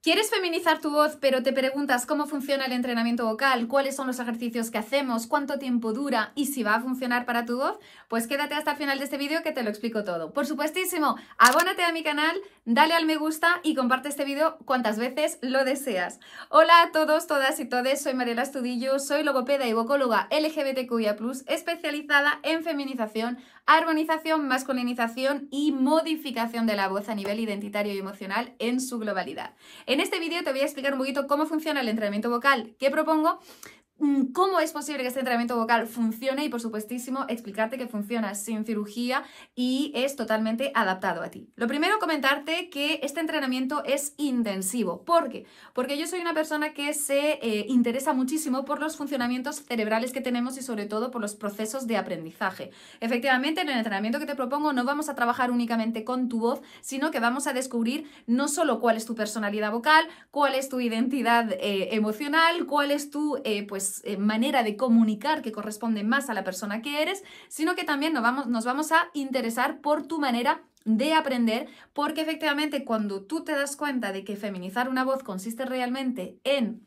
¿Quieres feminizar tu voz, pero te preguntas cómo funciona el entrenamiento vocal, cuáles son los ejercicios que hacemos, cuánto tiempo dura y si va a funcionar para tu voz? Pues quédate hasta el final de este vídeo que te lo explico todo. Por supuestísimo, abónate a mi canal, dale al me gusta y comparte este vídeo cuantas veces lo deseas. Hola a todos, todas y todes, soy Mariela Estudillo, soy logopeda y vocóloga LGBTQIA+, especializada en feminización armonización, masculinización y modificación de la voz a nivel identitario y emocional en su globalidad. En este vídeo te voy a explicar un poquito cómo funciona el entrenamiento vocal que propongo, Mm, cómo es posible que este entrenamiento vocal funcione y por supuestísimo explicarte que funciona sin cirugía y es totalmente adaptado a ti. Lo primero comentarte que este entrenamiento es intensivo. ¿Por qué? Porque yo soy una persona que se eh, interesa muchísimo por los funcionamientos cerebrales que tenemos y sobre todo por los procesos de aprendizaje. Efectivamente, en el entrenamiento que te propongo no vamos a trabajar únicamente con tu voz, sino que vamos a descubrir no solo cuál es tu personalidad vocal, cuál es tu identidad eh, emocional, cuál es tu eh, pues pues, eh, manera de comunicar que corresponde más a la persona que eres, sino que también nos vamos, nos vamos a interesar por tu manera de aprender, porque efectivamente cuando tú te das cuenta de que feminizar una voz consiste realmente en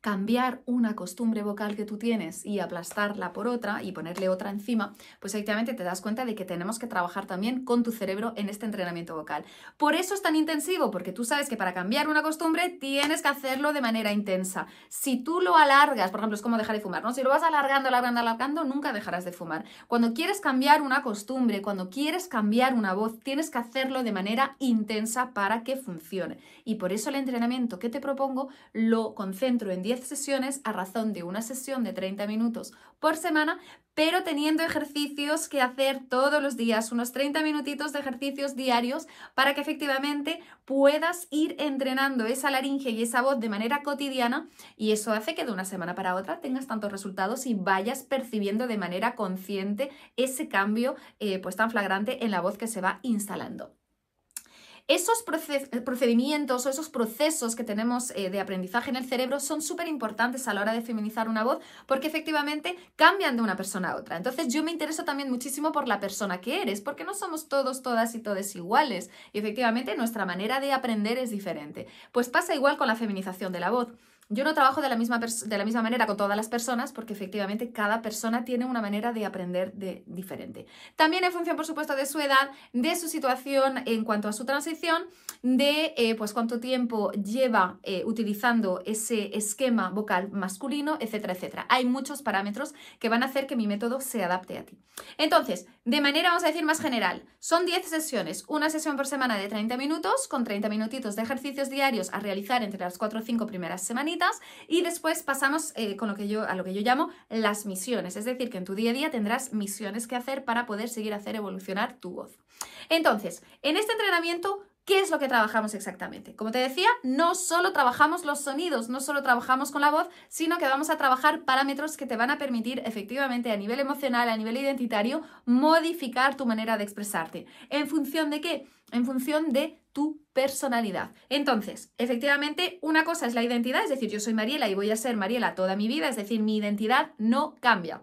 cambiar una costumbre vocal que tú tienes y aplastarla por otra y ponerle otra encima, pues efectivamente te das cuenta de que tenemos que trabajar también con tu cerebro en este entrenamiento vocal. Por eso es tan intensivo, porque tú sabes que para cambiar una costumbre tienes que hacerlo de manera intensa. Si tú lo alargas, por ejemplo, es como dejar de fumar, ¿no? Si lo vas alargando, alargando, alargando, nunca dejarás de fumar. Cuando quieres cambiar una costumbre, cuando quieres cambiar una voz, tienes que hacerlo de manera intensa para que funcione. Y por eso el entrenamiento que te propongo lo concentro en 10 sesiones a razón de una sesión de 30 minutos por semana, pero teniendo ejercicios que hacer todos los días, unos 30 minutitos de ejercicios diarios para que efectivamente puedas ir entrenando esa laringe y esa voz de manera cotidiana y eso hace que de una semana para otra tengas tantos resultados y vayas percibiendo de manera consciente ese cambio eh, pues tan flagrante en la voz que se va instalando. Esos eh, procedimientos o esos procesos que tenemos eh, de aprendizaje en el cerebro son súper importantes a la hora de feminizar una voz porque efectivamente cambian de una persona a otra. Entonces yo me intereso también muchísimo por la persona que eres, porque no somos todos, todas y todes iguales. Y efectivamente nuestra manera de aprender es diferente. Pues pasa igual con la feminización de la voz. Yo no trabajo de la, misma de la misma manera con todas las personas porque efectivamente cada persona tiene una manera de aprender de diferente. También en función, por supuesto, de su edad, de su situación en cuanto a su transición, de eh, pues cuánto tiempo lleva eh, utilizando ese esquema vocal masculino, etcétera, etcétera. Hay muchos parámetros que van a hacer que mi método se adapte a ti. Entonces, de manera, vamos a decir, más general, son 10 sesiones, una sesión por semana de 30 minutos, con 30 minutitos de ejercicios diarios a realizar entre las 4 o 5 primeras semanitas, y después pasamos eh, con lo que yo, a lo que yo llamo las misiones, es decir, que en tu día a día tendrás misiones que hacer para poder seguir hacer evolucionar tu voz. Entonces, en este entrenamiento ¿Qué es lo que trabajamos exactamente? Como te decía, no solo trabajamos los sonidos, no solo trabajamos con la voz, sino que vamos a trabajar parámetros que te van a permitir efectivamente a nivel emocional, a nivel identitario, modificar tu manera de expresarte. ¿En función de qué? En función de tu personalidad. Entonces, efectivamente, una cosa es la identidad, es decir, yo soy Mariela y voy a ser Mariela toda mi vida, es decir, mi identidad no cambia.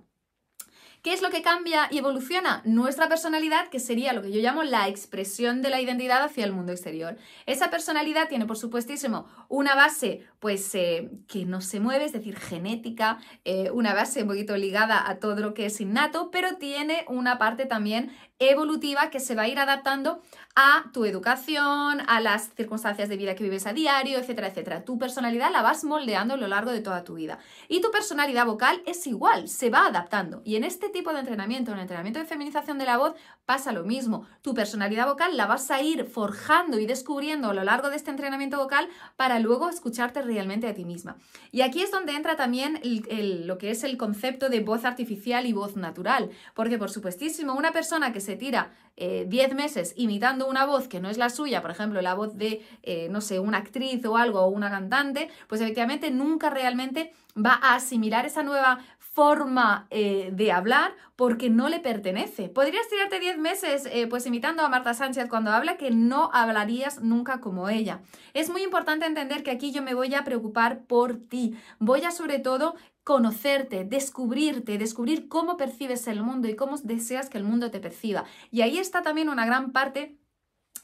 ¿Qué es lo que cambia y evoluciona? Nuestra personalidad, que sería lo que yo llamo la expresión de la identidad hacia el mundo exterior. Esa personalidad tiene, por supuestísimo, una base pues, eh, que no se mueve, es decir, genética, eh, una base un poquito ligada a todo lo que es innato, pero tiene una parte también evolutiva que se va a ir adaptando a tu educación, a las circunstancias de vida que vives a diario, etcétera, etcétera. Tu personalidad la vas moldeando a lo largo de toda tu vida. Y tu personalidad vocal es igual, se va adaptando. Y en este tipo de entrenamiento, en el entrenamiento de feminización de la voz, pasa lo mismo. Tu personalidad vocal la vas a ir forjando y descubriendo a lo largo de este entrenamiento vocal para luego escucharte realmente a ti misma. Y aquí es donde entra también lo que es el concepto de voz artificial y voz natural. Porque, por supuestísimo, una persona que se tira 10 eh, meses imitando una voz que no es la suya, por ejemplo, la voz de, eh, no sé, una actriz o algo, o una cantante, pues efectivamente nunca realmente va a asimilar esa nueva forma eh, de hablar porque no le pertenece. Podrías tirarte 10 meses pues imitando a Marta Sánchez cuando habla que no hablarías nunca como ella. Es muy importante entender que aquí yo me voy a preocupar por ti. Voy a sobre todo conocerte, descubrirte, descubrir cómo percibes el mundo y cómo deseas que el mundo te perciba. Y ahí está también una gran parte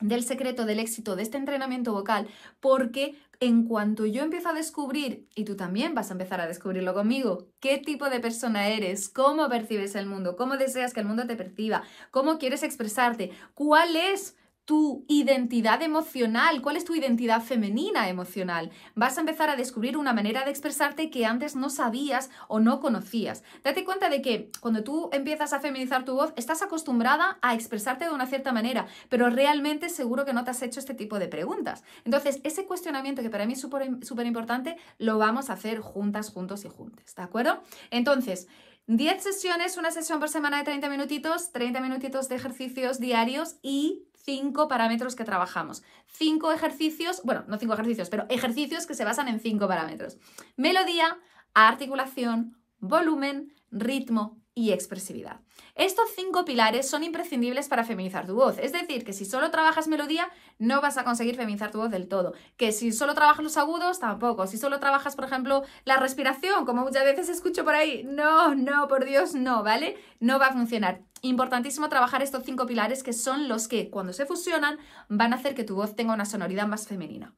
del secreto del éxito de este entrenamiento vocal, porque en cuanto yo empiezo a descubrir, y tú también vas a empezar a descubrirlo conmigo, qué tipo de persona eres, cómo percibes el mundo, cómo deseas que el mundo te perciba, cómo quieres expresarte, cuál es tu identidad emocional, cuál es tu identidad femenina emocional. Vas a empezar a descubrir una manera de expresarte que antes no sabías o no conocías. Date cuenta de que cuando tú empiezas a feminizar tu voz, estás acostumbrada a expresarte de una cierta manera, pero realmente seguro que no te has hecho este tipo de preguntas. Entonces, ese cuestionamiento que para mí es súper importante, lo vamos a hacer juntas, juntos y juntas, ¿de acuerdo? Entonces, 10 sesiones, una sesión por semana de 30 minutitos, 30 minutitos de ejercicios diarios y 5 parámetros que trabajamos. 5 ejercicios, bueno, no 5 ejercicios, pero ejercicios que se basan en 5 parámetros. Melodía, articulación, volumen, ritmo, y expresividad. Estos cinco pilares son imprescindibles para feminizar tu voz. Es decir, que si solo trabajas melodía, no vas a conseguir feminizar tu voz del todo. Que si solo trabajas los agudos, tampoco. Si solo trabajas, por ejemplo, la respiración, como muchas veces escucho por ahí, no, no, por Dios, no, ¿vale? No va a funcionar. Importantísimo trabajar estos cinco pilares que son los que, cuando se fusionan, van a hacer que tu voz tenga una sonoridad más femenina.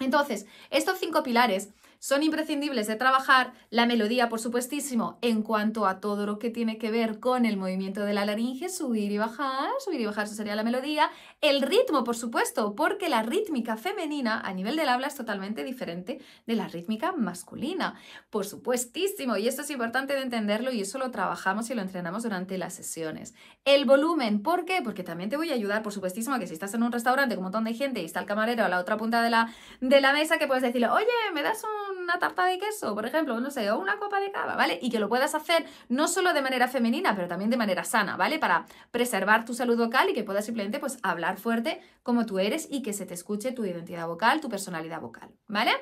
Entonces, estos cinco pilares son imprescindibles de trabajar. La melodía, por supuestísimo, en cuanto a todo lo que tiene que ver con el movimiento de la laringe, subir y bajar, subir y bajar, eso sería la melodía. El ritmo, por supuesto, porque la rítmica femenina a nivel del habla es totalmente diferente de la rítmica masculina. Por supuestísimo, y esto es importante de entenderlo y eso lo trabajamos y lo entrenamos durante las sesiones. El volumen, ¿por qué? Porque también te voy a ayudar, por supuestísimo, a que si estás en un restaurante con un montón de gente y está el camarero a la otra punta de la, de la mesa, que puedes decirle, oye, me das un una tarta de queso, por ejemplo, no sé, o una copa de cava, ¿vale? Y que lo puedas hacer no solo de manera femenina, pero también de manera sana, ¿vale? Para preservar tu salud vocal y que puedas simplemente pues hablar fuerte como tú eres y que se te escuche tu identidad vocal, tu personalidad vocal, ¿vale?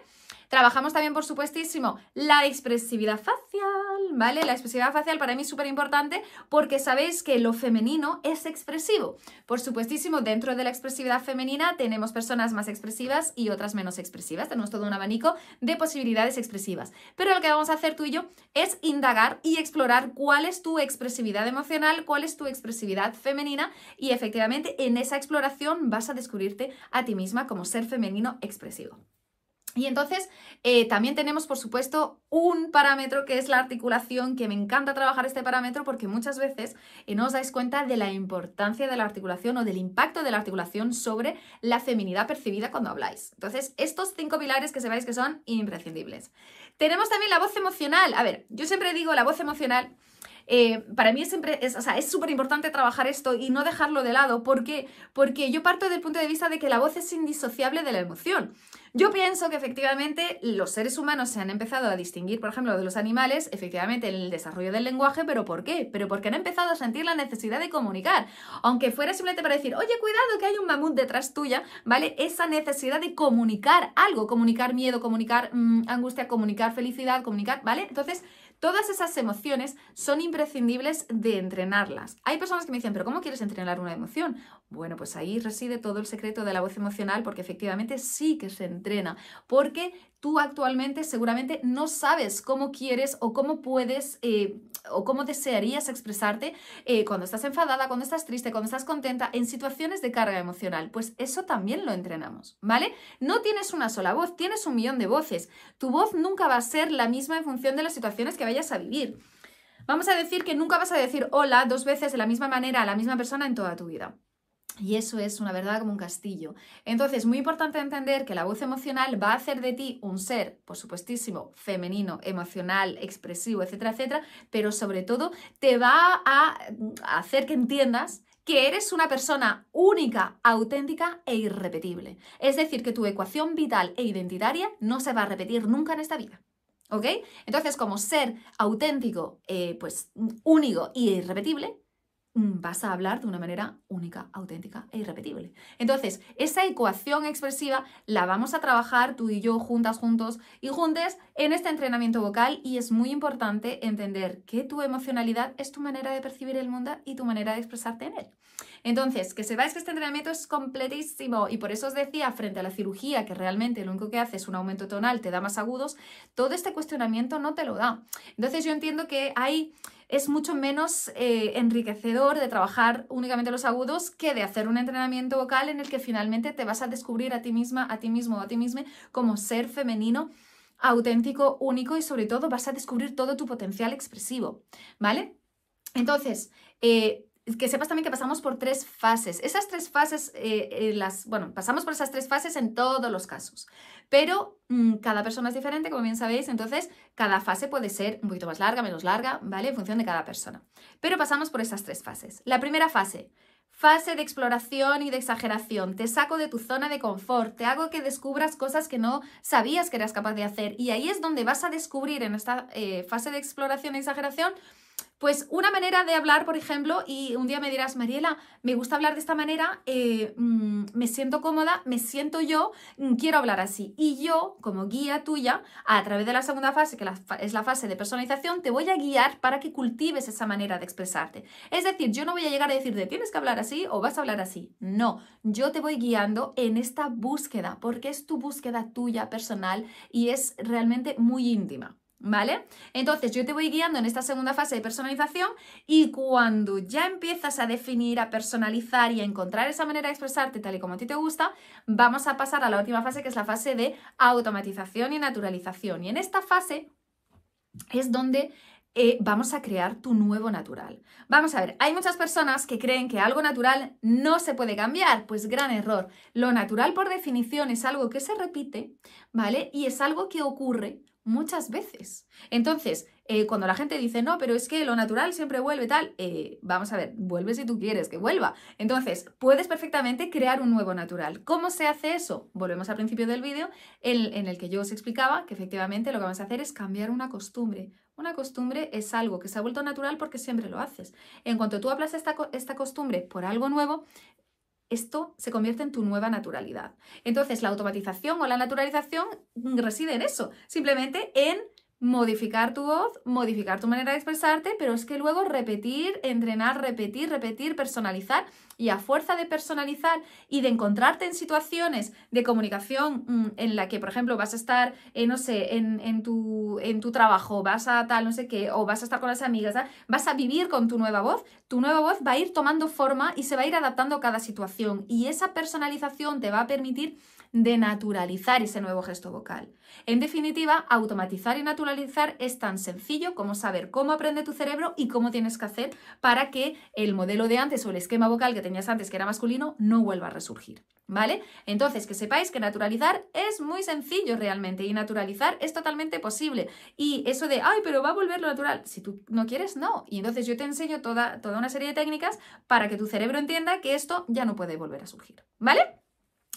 Trabajamos también, por supuestísimo, la expresividad facial, ¿vale? La expresividad facial para mí es súper importante porque sabéis que lo femenino es expresivo. Por supuestísimo, dentro de la expresividad femenina tenemos personas más expresivas y otras menos expresivas. Tenemos todo un abanico de posibilidades expresivas. Pero lo que vamos a hacer tú y yo es indagar y explorar cuál es tu expresividad emocional, cuál es tu expresividad femenina y efectivamente en esa exploración vas a descubrirte a ti misma como ser femenino expresivo. Y entonces eh, también tenemos, por supuesto, un parámetro que es la articulación, que me encanta trabajar este parámetro porque muchas veces eh, no os dais cuenta de la importancia de la articulación o del impacto de la articulación sobre la feminidad percibida cuando habláis. Entonces, estos cinco pilares que sepáis que son imprescindibles. Tenemos también la voz emocional. A ver, yo siempre digo la voz emocional eh, para mí es, súper importante trabajar esto y no dejarlo de lado. ¿Por qué? Porque yo parto del punto de vista de que la voz es indisociable de la emoción. Yo pienso que efectivamente los seres humanos se han empezado a distinguir, por ejemplo, de los animales, efectivamente en el desarrollo del lenguaje, pero ¿por qué? Pero porque han empezado a sentir la necesidad de comunicar. Aunque fuera simplemente para decir, oye, cuidado que hay un mamut detrás tuya, ¿vale? Esa necesidad de comunicar algo, comunicar miedo, comunicar mm, angustia, comunicar felicidad, comunicar, ¿vale? Entonces, Todas esas emociones son imprescindibles de entrenarlas. Hay personas que me dicen, pero ¿cómo quieres entrenar una emoción? Bueno, pues ahí reside todo el secreto de la voz emocional porque efectivamente sí que se entrena, porque tú actualmente seguramente no sabes cómo quieres o cómo puedes eh, o cómo desearías expresarte eh, cuando estás enfadada, cuando estás triste, cuando estás contenta, en situaciones de carga emocional. Pues eso también lo entrenamos, ¿vale? No tienes una sola voz, tienes un millón de voces. Tu voz nunca va a ser la misma en función de las situaciones que vayas a vivir. Vamos a decir que nunca vas a decir hola dos veces de la misma manera a la misma persona en toda tu vida. Y eso es una verdad como un castillo. Entonces, muy importante entender que la voz emocional va a hacer de ti un ser, por supuestísimo, femenino, emocional, expresivo, etcétera, etcétera, pero sobre todo te va a mm, hacer que entiendas que eres una persona única, auténtica e irrepetible. Es decir, que tu ecuación vital e identitaria no se va a repetir nunca en esta vida. ¿Ok? Entonces, como ser auténtico, eh, pues único e irrepetible, vas a hablar de una manera única, auténtica e irrepetible. Entonces, esa ecuación expresiva la vamos a trabajar tú y yo juntas, juntos y juntes en este entrenamiento vocal y es muy importante entender que tu emocionalidad es tu manera de percibir el mundo y tu manera de expresarte en él. Entonces, que sepáis que este entrenamiento es completísimo y por eso os decía, frente a la cirugía, que realmente lo único que hace es un aumento tonal, te da más agudos, todo este cuestionamiento no te lo da. Entonces, yo entiendo que hay es mucho menos eh, enriquecedor de trabajar únicamente los agudos que de hacer un entrenamiento vocal en el que finalmente te vas a descubrir a ti misma, a ti mismo, a ti misma como ser femenino auténtico, único y sobre todo vas a descubrir todo tu potencial expresivo, ¿vale? Entonces, eh, que sepas también que pasamos por tres fases. Esas tres fases, eh, eh, las, bueno, pasamos por esas tres fases en todos los casos, pero mm, cada persona es diferente, como bien sabéis, entonces cada fase puede ser un poquito más larga, menos larga, ¿vale? En función de cada persona. Pero pasamos por esas tres fases. La primera fase, fase de exploración y de exageración, te saco de tu zona de confort, te hago que descubras cosas que no sabías que eras capaz de hacer y ahí es donde vas a descubrir en esta eh, fase de exploración y exageración pues una manera de hablar, por ejemplo, y un día me dirás, Mariela, me gusta hablar de esta manera, eh, mm, me siento cómoda, me siento yo, mm, quiero hablar así. Y yo, como guía tuya, a través de la segunda fase, que es la fase de personalización, te voy a guiar para que cultives esa manera de expresarte. Es decir, yo no voy a llegar a decirte, tienes que hablar así o vas a hablar así. No, yo te voy guiando en esta búsqueda, porque es tu búsqueda tuya, personal, y es realmente muy íntima. ¿Vale? Entonces yo te voy guiando en esta segunda fase de personalización y cuando ya empiezas a definir, a personalizar y a encontrar esa manera de expresarte tal y como a ti te gusta, vamos a pasar a la última fase que es la fase de automatización y naturalización. Y en esta fase es donde eh, vamos a crear tu nuevo natural. Vamos a ver, hay muchas personas que creen que algo natural no se puede cambiar, pues gran error. Lo natural por definición es algo que se repite, ¿vale? Y es algo que ocurre muchas veces. Entonces, eh, cuando la gente dice, no, pero es que lo natural siempre vuelve tal, eh, vamos a ver, vuelve si tú quieres que vuelva. Entonces, puedes perfectamente crear un nuevo natural. ¿Cómo se hace eso? Volvemos al principio del vídeo en, el que yo os explicaba que efectivamente lo que vamos a hacer es cambiar una costumbre. Una costumbre es algo que se ha vuelto natural porque siempre lo haces. En cuanto tú hablas esta, esta costumbre por algo nuevo, esto se convierte en tu nueva naturalidad. Entonces, la automatización o la naturalización reside en eso, simplemente en modificar tu voz, modificar tu manera de expresarte, pero es que luego repetir, entrenar, repetir, repetir, personalizar y a fuerza de personalizar y de encontrarte en situaciones de comunicación mm, en la que, por ejemplo, vas a estar, eh, no sé, en, en, tu, en tu trabajo, vas a tal, no sé qué, o vas a estar con las amigas, vas a vivir con tu nueva voz, tu nueva voz va a ir tomando forma y se va a ir adaptando a cada situación y esa personalización te va a permitir de naturalizar ese nuevo gesto vocal. En definitiva, automatizar y naturalizar es tan sencillo como saber cómo aprende tu cerebro y cómo tienes que hacer para que el modelo de antes o el esquema vocal que tenías antes que era masculino no vuelva a resurgir. ¿Vale? Entonces, que sepáis que naturalizar es muy sencillo realmente y naturalizar es totalmente posible. Y eso de, ay, pero va a lo natural, si tú no quieres, no. Y entonces yo te enseño toda, toda una serie de técnicas para que tu cerebro entienda que esto ya no puede volver a surgir. ¿Vale?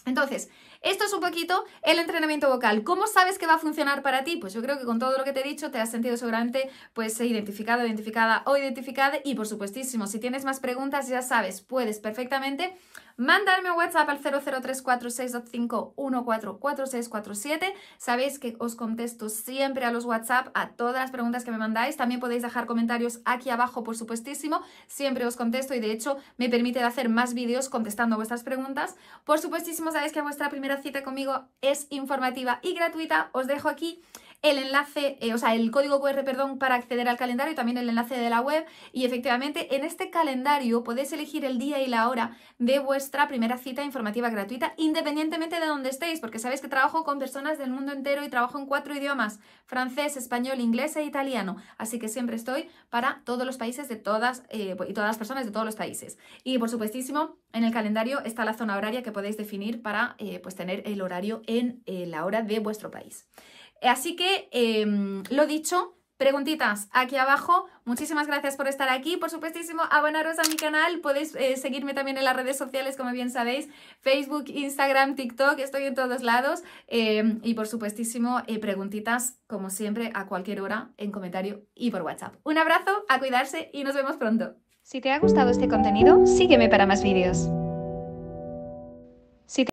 Entonces, esto es un poquito el entrenamiento vocal. ¿Cómo sabes que va a funcionar para ti? Pues yo creo que con todo lo que te he dicho te has sentido seguramente pues eh, identificado, identificada o identificada y por supuestísimo, si tienes más preguntas ya sabes, puedes perfectamente mandarme un WhatsApp al 0034625144647. Sabéis que os contesto siempre a los WhatsApp a todas las preguntas que me mandáis. También podéis dejar comentarios aquí abajo, por supuestísimo. Siempre os contesto y de hecho me permite hacer más vídeos contestando vuestras preguntas. Por supuestísimo, sabéis que a vuestra primera cita conmigo es informativa y gratuita. Os dejo aquí el enlace, eh, o sea, el código QR, perdón, para acceder al calendario, y también el enlace de la web. Y efectivamente, en este calendario podéis elegir el día y la hora de vuestra primera cita informativa gratuita, independientemente de donde estéis, porque sabéis que trabajo con personas del mundo entero y trabajo en cuatro idiomas, francés, español, inglés e italiano. Así que siempre estoy para todos los países de todas eh, y todas las personas de todos los países. Y por supuestísimo, en el calendario está la zona horaria que podéis definir para eh, pues tener el horario en la hora de vuestro país. Así que, em, lo dicho, preguntitas aquí abajo. Muchísimas gracias por estar aquí. Por supuestísimo, abonaros a mi canal. Podéis eh, seguirme también en las redes sociales, como bien sabéis. Facebook, Instagram, TikTok, estoy en todos lados. Em, y por supuestísimo, eh, preguntitas, como siempre, a cualquier hora, en comentario y por WhatsApp. Un abrazo, a cuidarse y nos vemos pronto. Si te ha gustado este contenido, sígueme para más vídeos.